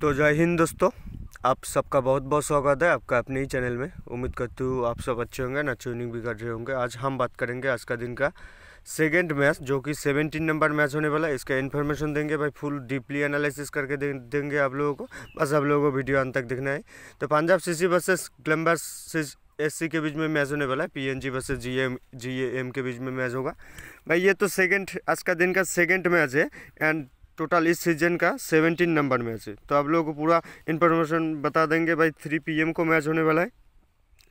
तो जय हिंद दोस्तों आप सबका बहुत बहुत स्वागत है आपका अपने ही चैनल में उम्मीद करती हूँ आप सब अच्छे होंगे ना ट्यूनिंग भी कर रहे होंगे आज हम बात करेंगे आज का दिन का सेकेंड मैच जो कि सेवेंटीन नंबर मैच होने वाला है इसका इन्फॉर्मेशन देंगे भाई फुल डीपली एनालिसिस करके दे, देंगे आप लोगों को बस आप लोगों को वीडियो अंत तक देखना है तो पंजाब सी सी बसेस ग्लम्बर सी के बीच में मैच होने वाला है पीएनजी वर्सेस जी एम के बीच में मैच होगा भाई ये तो सेकेंड आज का दिन का सेकेंड मैच है एंड टोटल इस सीजन का सेवनटीन नंबर मैच है तो आप लोगों को पूरा इन्फॉर्मेशन बता देंगे भाई थ्री पीएम को मैच होने वाला है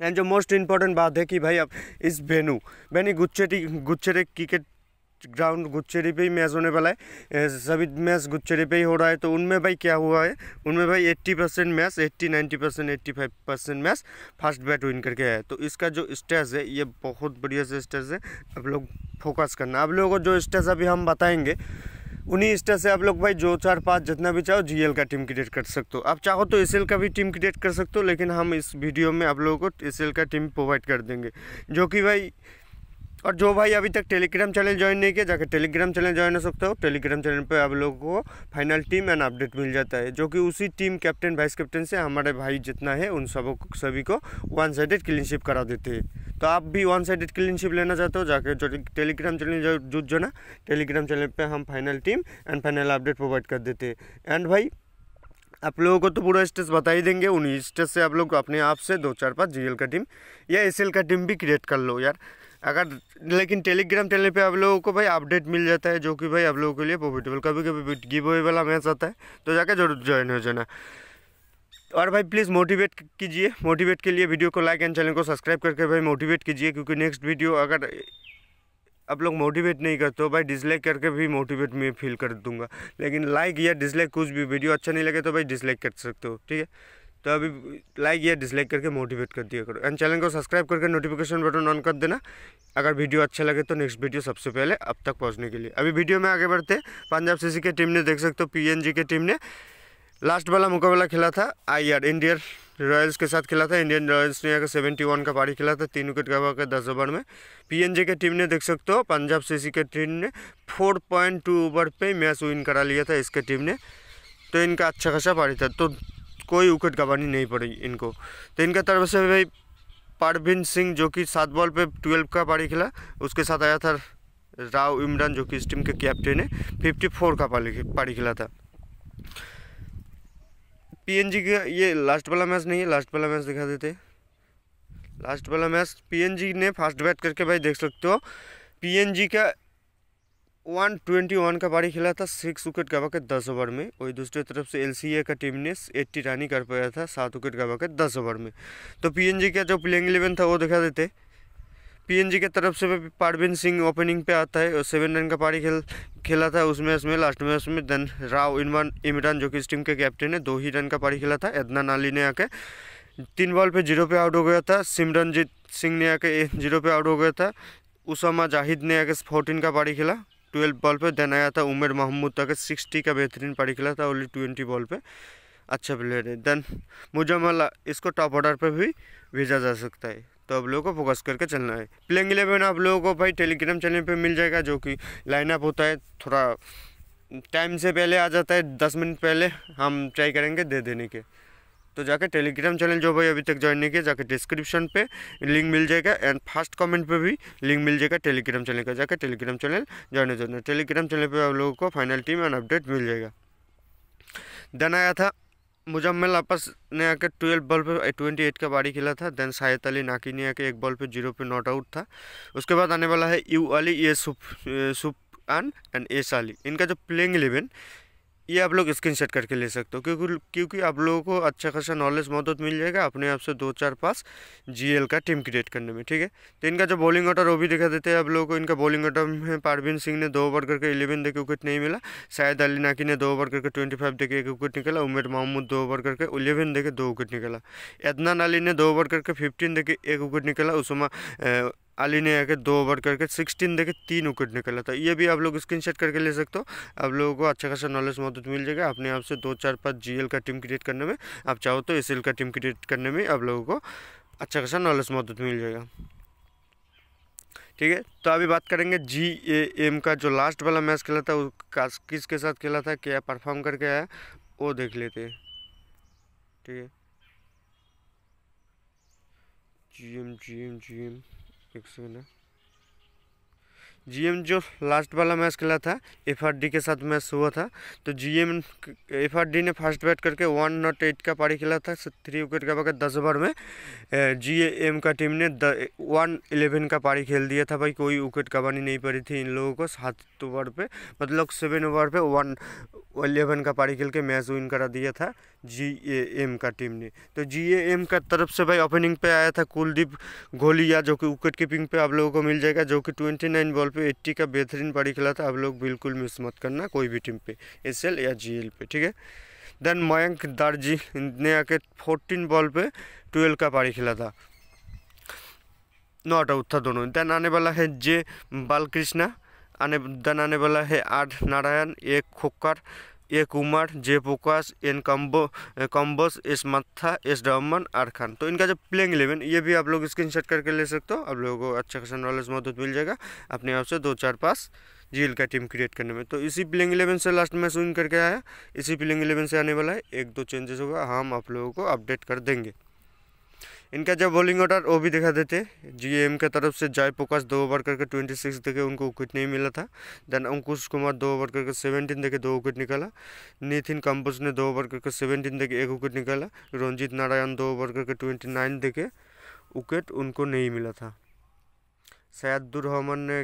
एंड जो मोस्ट इम्पॉर्टेंट बात है कि भाई अब इस वेन्यू वेन्यू गुच्छेटी गुच्छेरे क्रिकेट ग्राउंड गुच्छेरी पे ही मैच होने वाला है सभी मैच गुच्छेरी पे ही हो रहा है तो उनमें भाई क्या हुआ है उनमें भाई 80 percent match eighty ninety percent eighty five percent match first bat win करके आया तो इसका जो स्टेज है ये बहुत बढ़िया से स्टेज है आप लोग फोकस करना आप लोगों को जो स्टेज अभी हम बताएंगे उन्हीं इंस्टा से आप लोग भाई जो चार पाँच जितना भी चाहो जीएल का टीम क्रिएट कर सकते हो आप चाहो तो एस का भी टीम क्रिएट कर सकते हो लेकिन हम इस वीडियो में आप लोगों को एस का टीम प्रोवाइड कर देंगे जो कि भाई और जो भाई अभी तक टेलीग्राम चैनल ज्वाइन नहीं किया जाकर टेलीग्राम चैनल ज्वाइन हो सकता हो टेलीग्राम चैनल पे आप लोगों को फाइनल टीम एंड अपडेट मिल जाता है जो कि उसी टीम कैप्टन वाइस कैप्टन से हमारे भाई जितना है उन सब सभी को वन साइडेड क्लीनशिप करा देते हैं तो आप भी वन साइडेड क्लीनशिप लेना चाहते हो जाकर जो टेलीग्राम चैनल जुट जो ना टेलीग्राम चैनल पर हम final team and final update provide कर देते हैं एंड भाई आप लोगों को तो पूरा स्टेज बता ही देंगे उन्हीं स्टेज से आप लोग अपने आप से दो चार पाँच जीएल का टीम या एसएल का टीम भी क्रिएट कर लो यार अगर लेकिन टेलीग्राम चैनल पे आप लोगों को भाई अपडेट मिल जाता है जो कि भाई आप लोगों के लिए प्रॉफिटेबल कभी कभी गिव अवे वाला मैच आता है तो जाकर जरूर ज्वाइन हो जाना और भाई प्लीज़ मोटिवेट कीजिए मोटिवेट के लिए वीडियो को लाइक एंड चैनल को सब्सक्राइब करके भाई मोटिवेट कीजिए क्योंकि नेक्स्ट वीडियो अगर आप लोग मोटिवेट नहीं करते हो भाई डिसलाइक करके भी मोटिवेट में फील कर दूंगा लेकिन लाइक या डिसलाइक कुछ भी वीडियो अच्छा नहीं लगे तो भाई डिसलाइक कर सकते हो ठीक है तो अभी लाइक या डिसलाइक करके मोटिवेट कर दिया करो एंड चैनल को सब्सक्राइब करके नोटिफिकेशन बटन ऑन कर देना अगर वीडियो अच्छा लगे तो नेक्स्ट वीडियो सबसे पहले अब तक पहुंचने के लिए अभी वीडियो में आगे बढ़ते पंजाब सीसी के टीम ने देख सकते हो पीएनजी की टीम ने लास्ट वाला मुकाबला खेला था आई आर इंडियन रॉयल्स के साथ खेला था इंडियन रॉयल्स ने अगर सेवेंटी वन का पारी खेला था तीन विकेट गवा कर दस ओवर में पीएनजे के टीम ने देख सकते हो पंजाब सीसी के टीम ने फोर पॉइंट टू ओवर पर मैच विन करा लिया था इसके टीम ने तो इनका अच्छा खासा पारी था तो कोई विकेट गंवानी नहीं पड़ी इनको तो इनका तरफ से भाई पारविन सिंह जो कि सात बॉल पे ट्वेल्व का पारी खेला उसके साथ आया था राव इमरान जो कि इस टीम के कैप्टन है फिफ्टी फोर का पारी खेला था पीएनजी का ये लास्ट वाला मैच नहीं है लास्ट वाला मैच दिखा देते लास्ट वाला मैच पीएनजी ने फास्ट बैट करके भाई देख सकते हो पीएनजी का वन ट्वेंटी वन का पारी खेला था सिक्स विकेट गवा के दस ओवर में वही दूसरी तरफ से एल का टीम ने एट्टी रन ही कर पाया था सात विकेट गवा के दस ओवर में तो पी का जो प्लेइंग इलेवन था वो दिखा देते पीएनजी के तरफ से पारवीन सिंह ओपनिंग पे आता है और सेवन रन का पारी खेल खेला था उस मैच में लास्ट मैच में देन राव इमरान इमरान जो कि इस टीम के कैप्टन है दो ही रन का पारी खेला था एदनान अली ने आके तीन बॉल पे जीरो पे आउट हो गया था सिमरनजीत सिंह ने आके जीरो पे आउट हो गया था उसामा जाहिद ने आके फोर्टीन का पारी खेला ट्वेल्व बॉल पे देन आया था उमेर महमूद तक सिक्सटी का बेहतरीन पारी खेला था ओनली ट्वेंटी बॉल पे अच्छा प्लेयर है देन मुजमल इसको टॉप ऑर्डर पर भी भेजा जा सकता है तो आप लोगों को फोकस करके चलना है प्लेइंग इलेवन आप लोगों को भाई टेलीग्राम चैनल पे मिल जाएगा जो कि लाइनअप होता है थोड़ा टाइम से पहले आ जाता है दस मिनट पहले हम ट्राई करेंगे दे देने के तो जाकर टेलीग्राम चैनल जो भाई अभी तक ज्वाइन नहीं किया जाके डिस्क्रिप्शन पे लिंक मिल जाएगा एंड फर्स्ट कमेंट पे भी लिंक मिल जाएगा टेलीग्राम चैनल का जाकर टेलीग्राम चैनल ज्वाइन हो जाना टेलीग्राम चैनल पे आप लोगों को फाइनल टीम एंड अपडेट मिल जाएगा देन आया था मुजम्मल आपस ने आकर ट्वेल्व बॉल पर ट्वेंटी एट का बारी खेला था देन शायद अली नाकी ने आकर एक बॉल पर जीरो पे नॉट आउट था उसके बाद आने वाला है यू अली ये सुफ सुफ एंड एंड एस अली इनका जो प्लेइंग इलेवन ये आप लोग स्क्रीन सेट करके ले सकते हो क्योंकि क्योंकि आप लोगों को अच्छा खासा नॉलेज मदद मिल जाएगा अपने आप से दो चार पास जीएल का टीम क्रिएट करने में ठीक है तो इनका जो बॉलिंग ऑर्डर वो भी दिखा देते हैं आप लोगों को इनका बॉलिंग ऑर्डर में पारवीन सिंह ने दो ओवर करके इलेवन देकर विकेट नहीं मिला शायद अली नाकी ने दो ओवर करके ट्वेंटी फाइव देकर एक विकेट निकला उमेर मोहम्मद दो ओवर करके इलेवन देकर दो विकेट निकला एदनान अली ने दो ओवर करके फिफ्टीन देकर एक विकेट निकला उसमा अली ने आकर दो ओवर करके सिक्सटीन देखे तीन विकेट निकला था ये भी आप लोग स्क्रीन करके ले सकते हो आप लोगों को अच्छा खासा नॉलेज मदद मिल जाएगा अपने आप से दो चार पाँच जी का टीम क्रिएट करने में आप चाहो तो एस का टीम क्रिएट करने में आप लोगों को अच्छा खासा नॉलेज मदद मिल जाएगा ठीक है तो अभी बात करेंगे जी ए एम का जो लास्ट वाला मैच खेला था वो किसके साथ खेला था क्या परफॉर्म करके आया वो देख लेते हैं ठीक है G M G M G M एक सेकेंड जीएम जो लास्ट वाला मैच खेला था एफआरडी के साथ मैच हुआ था तो जीएम एफआरडी ने फर्स्ट बैट करके वन नॉट एट का पारी खेला था थ्री विकेट का बगैर दस ओवर में जीएम का टीम ने द, वन इलेवन का पारी खेल दिया था भाई कोई विकेट कबानी नहीं पड़ी थी इन लोगों को सात ओवर पे मतलब सेवन ओवर पे वन इलेवन का पारी खेल के मैच विन करा दिया था जी ए एम का टीम ने तो जी ए एम का तरफ से भाई ओपनिंग पे आया था कुलदीप घोलिया जो कि विकेट कीपिंग पे आप लोगों को मिल जाएगा जो कि 29 बॉल पे 80 का बेहतरीन पारी खेला था आप लोग बिल्कुल मिस मत करना कोई भी टीम पे एस एल या जी एल पे ठीक है देन मयंक दारजी ने आके 14 बॉल पे 12 का पारी खेला था नॉट आउट था दोनों देन आने वाला है जे बालकृष्णा आने देन आने वाला है आठ नारायण एक खोकर ए कुमार जे पोकास एन कम्बो कम्बोस एस मत्था एस डमन आर खान तो इनका जो प्लेइंग इलेवन ये भी आप लोग स्क्रीन करके ले सकते हो आप लोगों को अच्छा खासा नॉलेज मदद मिल जाएगा अपने आप से दो चार पास जील का टीम क्रिएट करने में तो इसी प्लेइंग इलेवन से लास्ट मैच विन करके आया इसी प्लेइंग इलेवन से आने वाला है एक दो चेंजेस होगा हम आप लोगों को अपडेट कर देंगे इनका जब बॉलिंग ऑर्डर वो भी दिखा देते जीएम के तरफ से जय प्रकाश दो ओवर करके ट्वेंटी सिक्स देखे उनको विकेट नहीं मिला था देन अंकुश कुमार दो ओवर करके सेवनटीन देखे दो विकेट निकाला नितिन कंबोज ने दो ओवर करके सेवनटीन देखे एक विकेट निकाला रंजीत नारायण दो ओवर करके ट्वेंटी नाइन देखे विकेट उनको नहीं मिला था सयादुर रहमान ने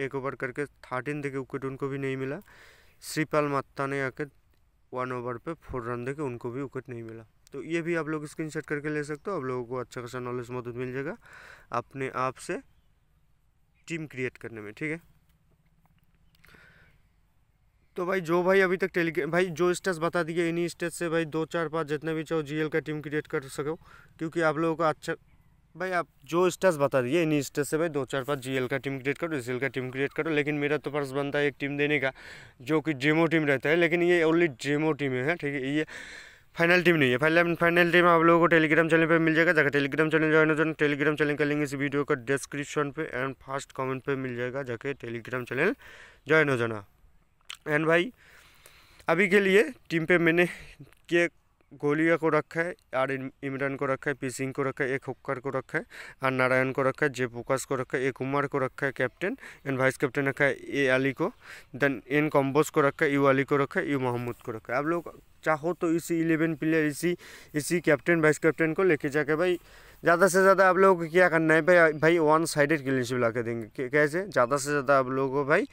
एक ओवर करके थर्टीन देखे विकेट उनको भी नहीं मिला श्रीपाल मत्ता ने आके वन ओवर पर फोर रन देखे उनको भी विकेट नहीं मिला तो ये भी आप लोग स्क्रीन करके ले सकते हो आप लोगों को अच्छा खासा नॉलेज मदद मिल जाएगा अपने आप से टीम क्रिएट करने में ठीक है तो भाई जो भाई अभी तक टेलीग्राम भाई जो स्टेज बता दिए इन्हीं स्टेज से भाई दो चार पाँच जितने भी चाहो जीएल का टीम क्रिएट कर सको क्योंकि आप लोगों का अच्छा भाई आप जो स्टेज बता दिए इन्हीं स्टेज से भाई दो चार पाँच जीएल का टीम क्रिएट करो जीएल का टीम क्रिएट करो लेकिन मेरा तो फर्ज बनता है एक टीम देने का जो कि जेमो टीम रहता है लेकिन ये ओनली जेमो टीम है ठीक है ये फाइनल टीम नहीं है फाइनल फाइनल टीम आप लोगों को टेलीग्राम चैनल पे मिल जाएगा जगह टेलीग्राम चैनल ज्वाइन हो जाना टेलीग्राम चैनल का लिंक इस वीडियो का डिस्क्रिप्शन पे एंड फर्स्ट कमेंट पे मिल जाएगा जगह टेलीग्राम चैनल ज्वाइन हो जाना एंड भाई अभी के लिए टीम पे मैंने के गोलिया को रखा है आर इमरान को रखा है पी सिंह को रखा है एक हुक्कर को रखा है और नारायण को रखा है जे पुकास को रखा है एक उमर को रखा है कैप्टन एंड वाइस कैप्टन रखा है ए अली को देन एन कॉम्बोस को रखा है यू अली को रखा है यू मोहम्मद को रखा है आप लोग चाहो तो इसी इलेवन प्लेयर इसी इसी कैप्टन वाइस कैप्टन को लेके जाके भाई ज़्यादा से ज़्यादा आप लोगों को क्या करना है भाई भाई वन साइडेड क्लीन ला के देंगे कैसे ज़्यादा से ज़्यादा आप लोगों को भाई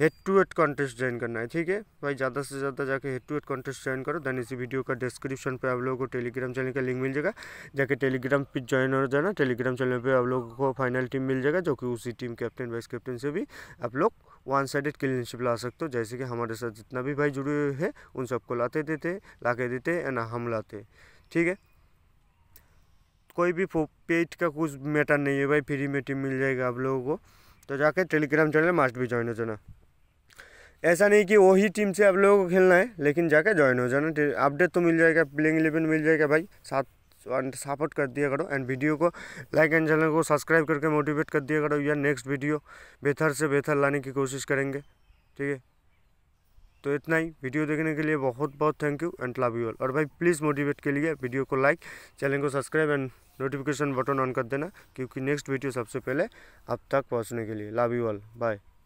head to head contest join करना है ठीक है भाई ज़्यादा से ज़्यादा जाके head to head contest join करो दैन इसी वीडियो का डिस्क्रिप्शन पे आप लोगों को टेलीग्राम चैनल का लिंक मिल जाएगा जाके टेलीग्राम पे ज्वाइन हो जाना टेलीग्राम चैनल पे आप लोगों को फाइनल टीम मिल जाएगा जो कि उसी टीम कैप्टन वाइस कैप्टन से भी आप लोग वन साइडेड क्लीनशिप ला सकते हो जैसे कि हमारे साथ जितना भी भाई जुड़े हुए हैं उन सबको लाते देते ला के देते ना हम लाते ठीक है कोई भी पेट का कुछ मैटर नहीं है भाई फ्री में टीम मिल जाएगा आप लोगों को तो जाके टेलीग्राम चैनल मास्ट भी ज्वाइन हो जाना ऐसा नहीं कि वही टीम से आप लोगों को खेलना है लेकिन जाके ज्वाइन हो जाना अपडेट तो मिल जाएगा प्लेइंग इलेवन मिल जाएगा भाई साथ एंड सपोर्ट कर दिया करो एंड वीडियो को लाइक एंड चैनल को सब्सक्राइब करके मोटिवेट कर दिया करो या नेक्स्ट वीडियो बेहतर से बेहतर लाने की कोशिश करेंगे ठीक है तो इतना ही वीडियो देखने के लिए बहुत बहुत thank you and love you all और भाई प्लीज़ मोटिवेट के लिए वीडियो को लाइक चैनल को subscribe and notification button on कर देना क्योंकि नेक्स्ट वीडियो सबसे पहले अब तक पहुँचने के लिए लव यू ऑल बाय